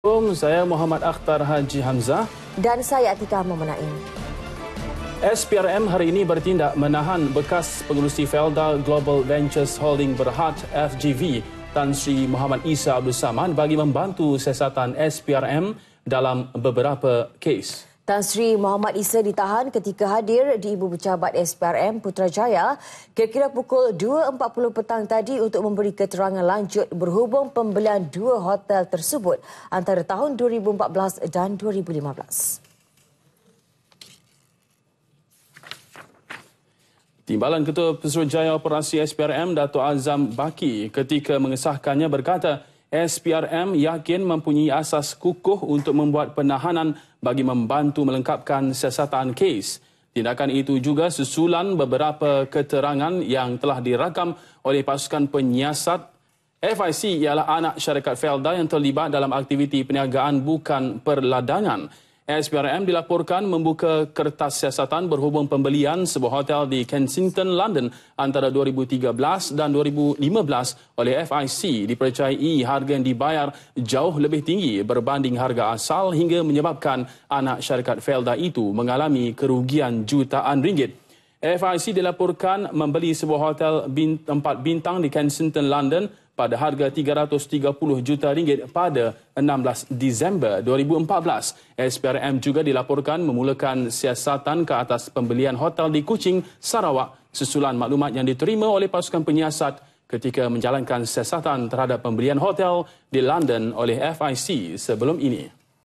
Assalamualaikum, saya Muhammad Akhtar Haji Hamzah. Dan saya Atika Momenaim. SPRM hari ini bertindak menahan bekas pengurusi Felda Global Ventures Holding Berhad FGV Tan Sri Muhammad Isa Abdul Saman bagi membantu siasatan SPRM dalam beberapa kes. Tan Sri Muhammad Isa ditahan ketika hadir di Ibu Pejabat SPRM Putrajaya kira-kira pukul 2.40 petang tadi untuk memberi keterangan lanjut berhubung pembelian dua hotel tersebut antara tahun 2014 dan 2015. Timbalan Ketua Pesuruhjaya Operasi SPRM Dato' Azam Baki ketika mengesahkannya berkata SPRM yakin mempunyai asas kukuh untuk membuat penahanan bagi membantu melengkapkan siasatan kes. Tindakan itu juga susulan beberapa keterangan yang telah dirakam oleh pasukan penyiasat FIC ialah anak syarikat Felda yang terlibat dalam aktiviti perniagaan bukan perladangan. SPRM dilaporkan membuka kertas siasatan berhubung pembelian sebuah hotel di Kensington, London antara 2013 dan 2015 oleh FIC dipercayai harga yang dibayar jauh lebih tinggi berbanding harga asal hingga menyebabkan anak syarikat Felda itu mengalami kerugian jutaan ringgit. FIC dilaporkan membeli sebuah hotel bint- bintang di Kensington, London pada harga 330 juta ringgit pada 16 Disember 2014. SPRM juga dilaporkan memulakan siasatan ke atas pembelian hotel di Kuching, Sarawak susulan maklumat yang diterima oleh pasukan penyiasat ketika menjalankan siasatan terhadap pembelian hotel di London oleh FIC sebelum ini.